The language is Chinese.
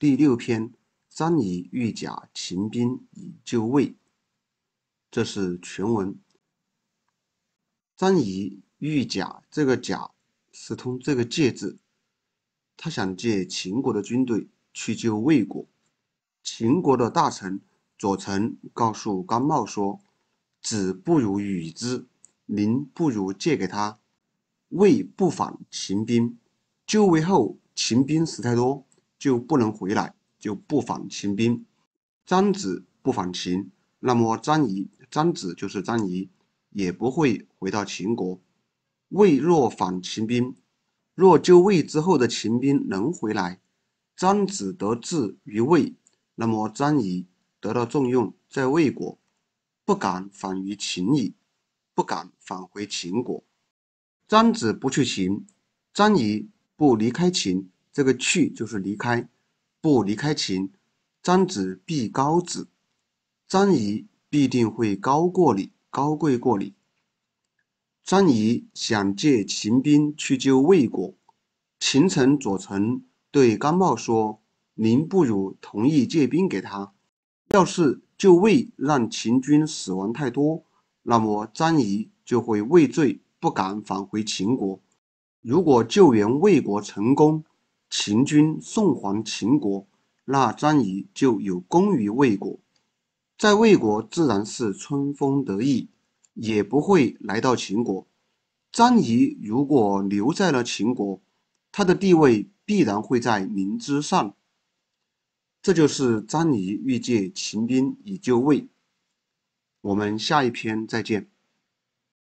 第六篇，张仪御假秦兵以救位。这是全文。张仪御假这个贾是通这个介字，他想借秦国的军队去救魏国。秦国的大臣左丞告诉甘茂说：“子不如与之，您不如借给他。魏不反秦兵，救魏后秦兵死太多。”就不能回来，就不反秦兵。张子不反秦，那么张仪、张子就是张仪，也不会回到秦国。魏若反秦兵，若就魏之后的秦兵能回来，张子得志于魏，那么张仪得到重用，在魏国不敢反于秦矣，不敢返回秦国。张子不去秦，张仪不离开秦。这个去就是离开，不离开秦。张子必高子，张仪必定会高过你，高贵过你。张仪想借秦兵去救魏国，秦臣左丞对甘茂说：“您不如同意借兵给他。要是就魏让秦军死亡太多，那么张仪就会畏罪不敢返回秦国。如果救援魏国成功。”秦军送还秦国，那张仪就有功于魏国，在魏国自然是春风得意，也不会来到秦国。张仪如果留在了秦国，他的地位必然会在民之上。这就是张仪欲借秦兵以救魏。我们下一篇再见。